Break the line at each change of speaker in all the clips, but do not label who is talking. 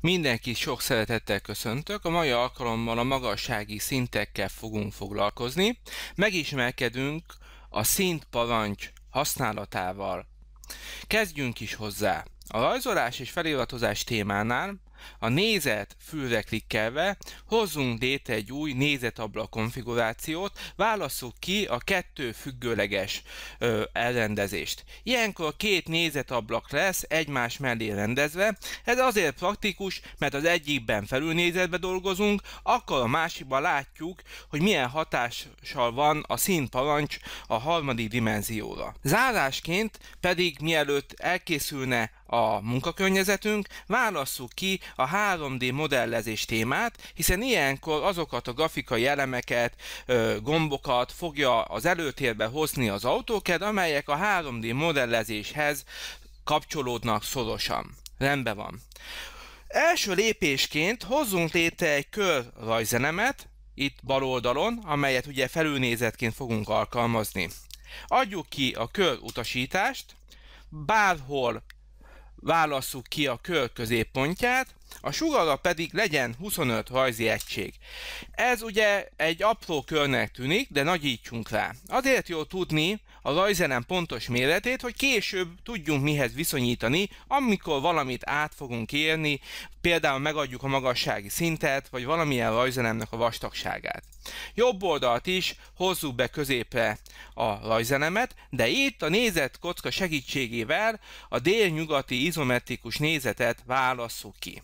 Mindenki sok szeretettel köszöntök, a mai alkalommal a magassági szintekkel fogunk foglalkozni. Megismerkedünk a szintparancs használatával. Kezdjünk is hozzá! A rajzolás és feliratozás témánál a nézet fülre klikkelve hozzunk létre egy új nézetabla konfigurációt, válasszuk ki a kettő függőleges ö, elrendezést. Ilyenkor két nézetablak lesz egymás mellé rendezve, ez azért praktikus, mert az egyikben felülnézetbe dolgozunk, akkor a másikban látjuk, hogy milyen hatással van a színparancs a harmadik dimenzióra. Zárásként pedig mielőtt elkészülne a munkakörnyezetünk, válasszuk ki a 3D modellezés témát, hiszen ilyenkor azokat a grafikai elemeket, gombokat fogja az előtérbe hozni az autóked, amelyek a 3D modellezéshez kapcsolódnak szorosan. Rendben van. Első lépésként hozzunk létre egy rajzenemet, itt bal oldalon, amelyet ugye felülnézetként fogunk alkalmazni. Adjuk ki a kör utasítást, bárhol válasszuk ki a kör középpontját, a sugara pedig legyen 25 rajzi egység. Ez ugye egy apró körnek tűnik, de nagyítsunk rá. Azért jó tudni az ajzenem pontos méretét, hogy később tudjunk mihez viszonyítani, amikor valamit át fogunk érni, például megadjuk a magassági szintet, vagy valamilyen rajzenemnek a vastagságát. Jobb oldalt is hozzuk be középre a rajzenemet, de itt a nézet kocka segítségével a délnyugati izometrikus nézetet válasszuk ki.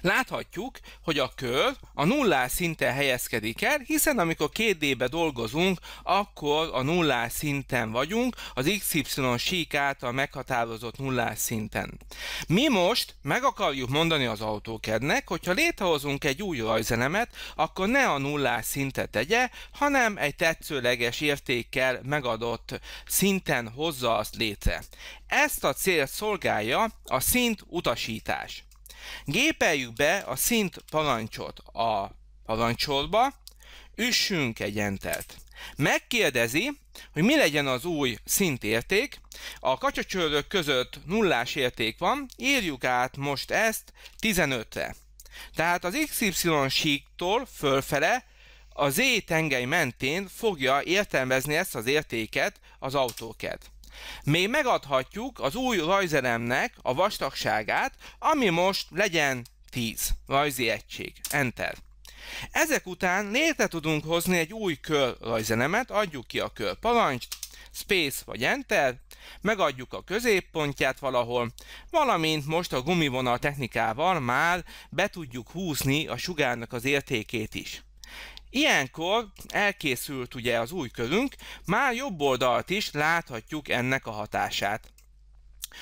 Láthatjuk, hogy a kör a nullás szinten helyezkedik el, hiszen amikor 2D-be dolgozunk, akkor a nullás szinten vagyunk, az XY sík által meghatározott nullás szinten. Mi most meg akarjuk mondani az autókednek, hogyha létrehozunk egy új rajzelemet, akkor ne a nullás szintet tegye, hanem egy tetszőleges értékkel megadott szinten hozza azt létre. Ezt a célt szolgálja a szint utasítás. Gépeljük be a szint parancsot a parancsolba, üssünk egy entert. Megkérdezi, hogy mi legyen az új szintérték. A kacsacsőrök között nullás érték van, írjuk át most ezt 15-re. Tehát az XY síktól fölfele a Z tengely mentén fogja értelmezni ezt az értéket az autóket. Még megadhatjuk az új rajzelemnek a vastagságát, ami most legyen 10 rajzi egység. Enter. Ezek után létre tudunk hozni egy új kör rajzelemet, adjuk ki a kör parancs, space vagy enter, megadjuk a középpontját valahol, valamint most a gumivonal technikával már be tudjuk húzni a sugárnak az értékét is. Ilyenkor elkészült ugye az új körünk, már jobb oldalt is láthatjuk ennek a hatását.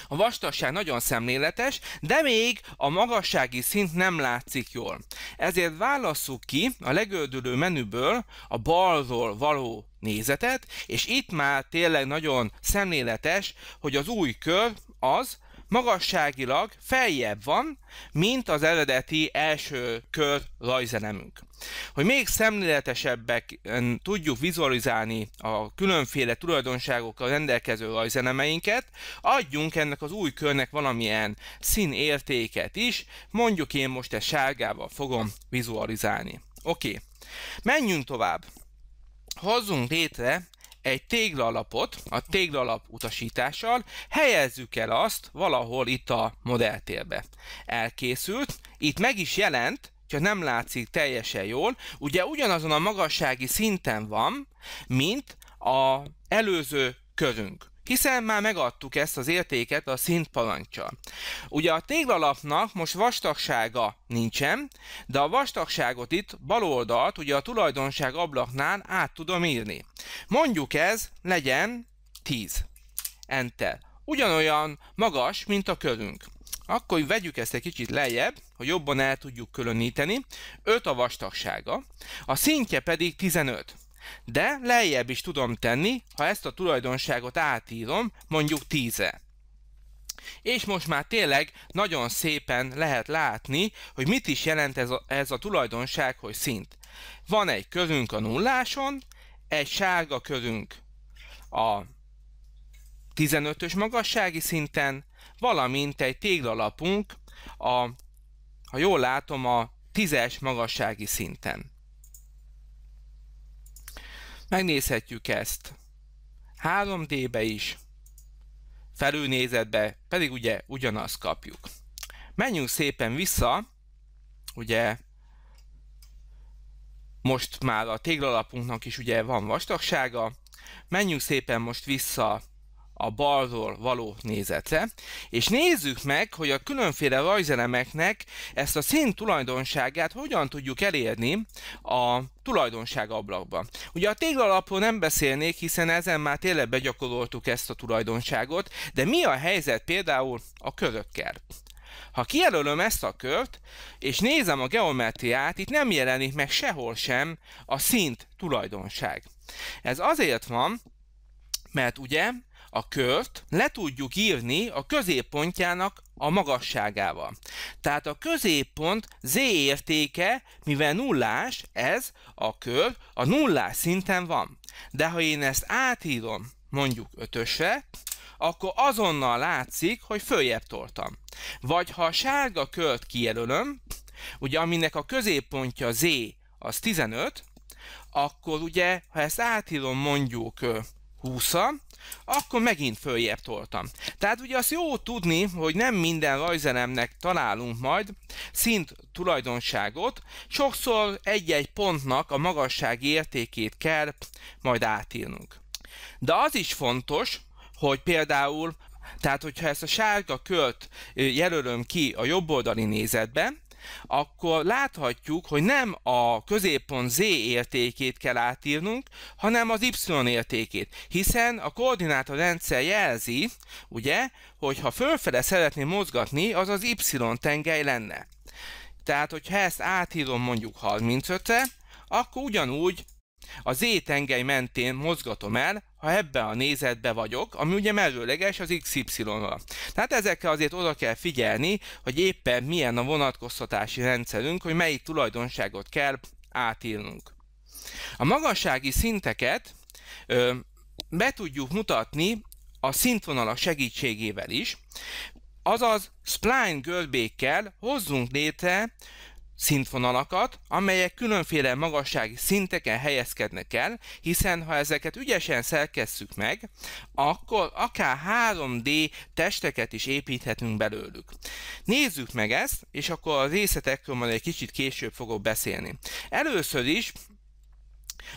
A vastagság nagyon szemléletes, de még a magassági szint nem látszik jól. Ezért válasszuk ki a legördülő menüből a balról való nézetet, és itt már tényleg nagyon szemléletes, hogy az új kör az, magasságilag feljebb van, mint az eredeti első kör rajzelemünk. Hogy még szemléletesebbek tudjuk vizualizálni a különféle tulajdonságokkal rendelkező rajzenemeinket, adjunk ennek az új körnek valamilyen színértéket is, mondjuk én most ezt sárgával fogom vizualizálni. Oké, okay. menjünk tovább. Hozzunk létre egy téglalapot a téglalap utasítással, helyezzük el azt valahol itt a modelltérbe. Elkészült, itt meg is jelent, hogyha nem látszik teljesen jól, ugye ugyanazon a magassági szinten van, mint a előző körünk hiszen már megadtuk ezt az értéket a szintparancsal. Ugye a téglalapnak most vastagsága nincsen, de a vastagságot itt baloldalt, ugye a tulajdonság ablaknál át tudom írni. Mondjuk ez legyen 10. Enter. Ugyanolyan magas, mint a körünk. Akkor vegyük ezt egy kicsit lejjebb, hogy jobban el tudjuk különíteni, 5 a vastagsága, a szintje pedig 15. De lejjebb is tudom tenni, ha ezt a tulajdonságot átírom mondjuk 10 És most már tényleg nagyon szépen lehet látni, hogy mit is jelent ez a, ez a tulajdonság, hogy szint. Van egy körünk a nulláson, egy sárga körünk a 15-ös magassági szinten, valamint egy téglalapunk a ha jól látom, a tízes magassági szinten. Megnézhetjük ezt 3D-be is, felülnézetbe, pedig ugye ugyanazt kapjuk. Menjünk szépen vissza, ugye most már a téglalapunknak is ugye van vastagsága, menjünk szépen most vissza a balról való nézetre, és nézzük meg, hogy a különféle rajzelemeknek ezt a szín tulajdonságát hogyan tudjuk elérni a tulajdonság ablakban. Ugye a téglalapról nem beszélnék, hiszen ezen már tényleg begyakoroltuk ezt a tulajdonságot, de mi a helyzet például a körökkel? Ha kijelölöm ezt a kört, és nézem a geometriát, itt nem jelenik meg sehol sem a szint tulajdonság. Ez azért van, mert ugye a kört le tudjuk írni a középpontjának a magasságával. Tehát a középpont z értéke, mivel nullás, ez a kör a nullás szinten van. De ha én ezt átírom mondjuk ötösre, akkor azonnal látszik, hogy följebb toltam. Vagy ha a sárga kört kijelölöm, ugye aminek a középpontja z az 15, akkor ugye, ha ezt átírom mondjuk 20 akkor megint följebb toltam. Tehát ugye azt jó tudni, hogy nem minden rajzelemnek találunk majd szint tulajdonságot, sokszor egy-egy pontnak a magassági értékét kell majd átírnunk. De az is fontos, hogy például tehát, hogyha ezt a sárga költ jelölöm ki a jobb oldali nézetben, akkor láthatjuk, hogy nem a középpont z értékét kell átírnunk, hanem az y értékét, hiszen a koordináta rendszer jelzi, ugye, hogy ha fölfele szeretném mozgatni, az az y tengely lenne. Tehát, hogyha ezt átírom mondjuk 35-re, akkor ugyanúgy a Z-tengely mentén mozgatom el, ha ebbe a nézetbe vagyok, ami ugye mellőleges az xy ra Tehát ezekkel azért oda kell figyelni, hogy éppen milyen a vonatkoztatási rendszerünk, hogy melyik tulajdonságot kell átírnunk. A magassági szinteket ö, be tudjuk mutatni a szintvonalak segítségével is, azaz spline görbékkel hozzunk létre szintvonalakat, amelyek különféle magassági szinteken helyezkednek el, hiszen ha ezeket ügyesen szerkesszük meg, akkor akár 3D testeket is építhetünk belőlük. Nézzük meg ezt, és akkor a részletekről majd egy kicsit később fogok beszélni. Először is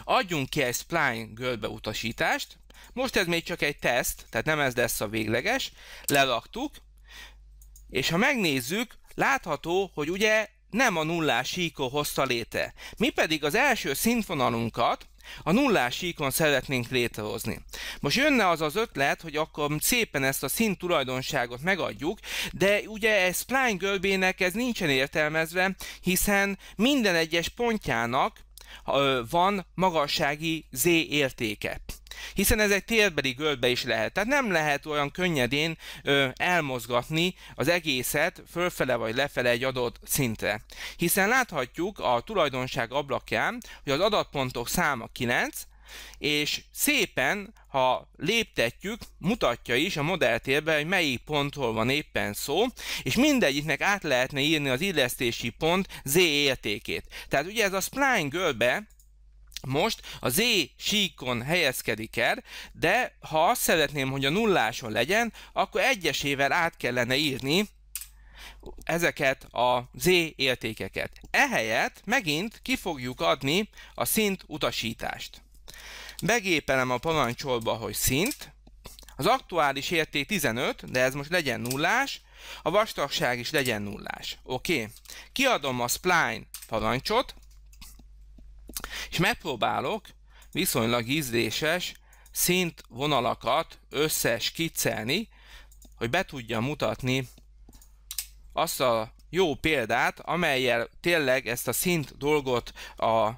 adjunk ki egy spline görbe utasítást, most ez még csak egy teszt, tehát nem ez lesz a végleges, leraktuk, és ha megnézzük, látható, hogy ugye nem a nullás síkó hozta léte. Mi pedig az első színvonalunkat a nullás síkon szeretnénk létrehozni. Most jönne az az ötlet, hogy akkor szépen ezt a szint tulajdonságot megadjuk, de ugye ez Spline görbének ez nincsen értelmezve, hiszen minden egyes pontjának van magassági Z értéke hiszen ez egy térbeli görbe is lehet. Tehát nem lehet olyan könnyedén ö, elmozgatni az egészet fölfele vagy lefele egy adott szintre. Hiszen láthatjuk a tulajdonság ablakján, hogy az adatpontok száma 9, és szépen, ha léptetjük, mutatja is a modelltérben, hogy melyik pontról van éppen szó, és mindegyiknek át lehetne írni az illesztési pont Z értékét. Tehát ugye ez a spline görbe most a Z síkon helyezkedik el, de ha azt szeretném, hogy a nulláson legyen, akkor egyesével át kellene írni ezeket a Z értékeket. Ehelyett megint ki fogjuk adni a szint utasítást. Begépelem a parancsolba, hogy szint. Az aktuális érték 15, de ez most legyen nullás. A vastagság is legyen nullás. Oké. Okay. Kiadom a spline parancsot, és megpróbálok viszonylag ízléses összes kiccelni, hogy be tudjam mutatni azt a jó példát, amelyel tényleg ezt a szint dolgot a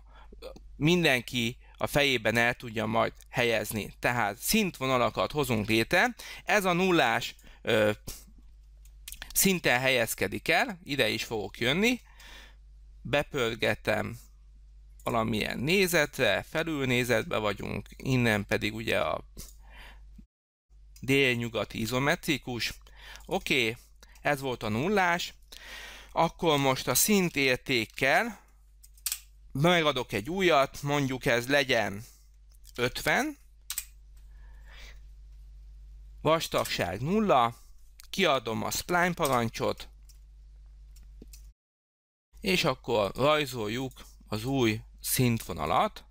mindenki a fejében el tudja majd helyezni. Tehát szintvonalakat hozunk létre, ez a nullás ö, szinten helyezkedik el, ide is fogok jönni, bepörgetem valamilyen nézetre, felülnézetbe vagyunk, innen pedig ugye a délnyugati izometrikus. Oké, okay, ez volt a nullás, akkor most a szintértékkel megadok egy újat, mondjuk ez legyen 50, vastagság 0, kiadom a spline parancsot, és akkor rajzoljuk az új szintvonalat,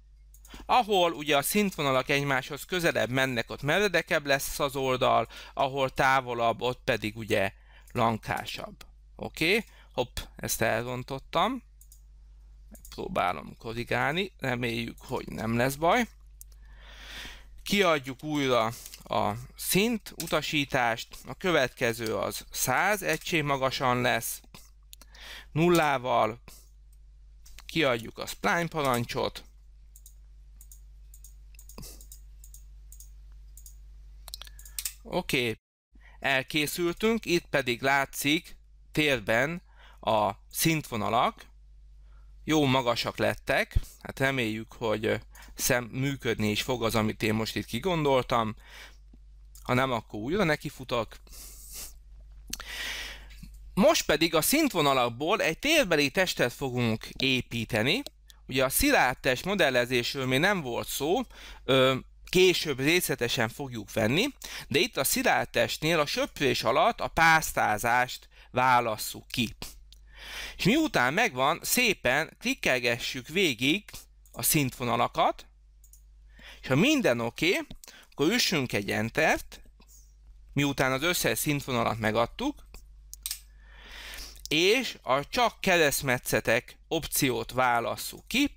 ahol ugye a szintvonalak egymáshoz közelebb mennek, ott meredekebb lesz az oldal, ahol távolabb, ott pedig ugye lankásabb. Oké? Okay? Hopp, ezt elrontottam. Megpróbálom korrigálni, reméljük, hogy nem lesz baj. Kiadjuk újra a szint utasítást, a következő az 100 egység magasan lesz, nullával kiadjuk a spline parancsot, Oké, okay. elkészültünk, itt pedig látszik térben a szintvonalak, jó magasak lettek, hát reméljük, hogy szem működni is fog az, amit én most itt kigondoltam, ha nem, akkor újra nekifutok. Most pedig a szintvonalakból egy térbeli testet fogunk építeni. Ugye a szilárd test modellezésről még nem volt szó, később részletesen fogjuk venni, de itt a szilárd testnél a söprés alatt a pásztázást válasszuk ki. És miután megvan, szépen klikkelgessük végig a szintvonalakat, és ha minden oké, okay, akkor üssünk egy Entert, miután az összes szintvonalat megadtuk, és a csak keresztmetszetek opciót válasszuk ki,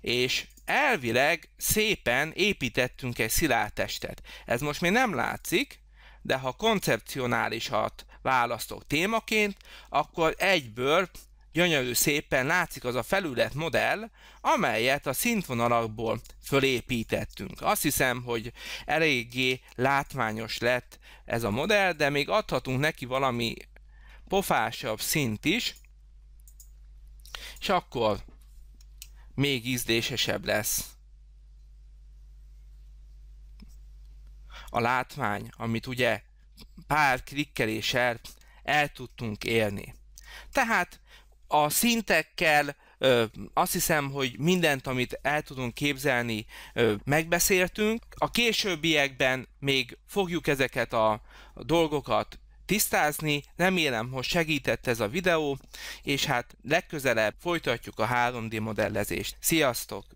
és elvileg szépen építettünk egy szilárdtestet. Ez most még nem látszik, de ha koncepcionálisat választok témaként, akkor egyből gyönyörű szépen látszik az a felületmodell, amelyet a szintvonalakból fölépítettünk. Azt hiszem, hogy eléggé látványos lett ez a modell, de még adhatunk neki valami pofásabb szint is, és akkor még ízlésesebb lesz a látvány, amit ugye pár klikkeléssel el tudtunk élni. Tehát a szintekkel azt hiszem, hogy mindent, amit el tudunk képzelni, megbeszéltünk. A későbbiekben még fogjuk ezeket a dolgokat tisztázni. Remélem, hogy segített ez a videó, és hát legközelebb folytatjuk a 3D modellezést. Sziasztok!